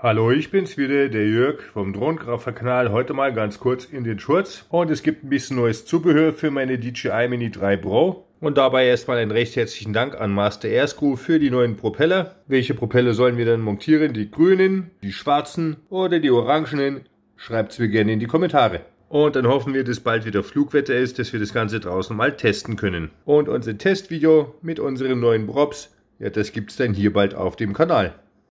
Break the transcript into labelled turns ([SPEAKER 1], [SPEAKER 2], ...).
[SPEAKER 1] Hallo, ich bin's wieder, der Jörg vom Drohnengrafer-Kanal. Heute mal ganz kurz in den Schurz. Und es gibt ein bisschen neues Zubehör für meine DJI Mini 3 Pro. Und dabei erstmal einen recht herzlichen Dank an Master Airscrew für die neuen Propeller. Welche Propeller sollen wir dann montieren? Die grünen, die schwarzen oder die orangenen? Schreibt's mir gerne in die Kommentare. Und dann hoffen wir, dass bald wieder Flugwetter ist, dass wir das Ganze draußen mal testen können. Und unser Testvideo mit unseren neuen Props, ja, das gibt's dann hier bald auf dem Kanal.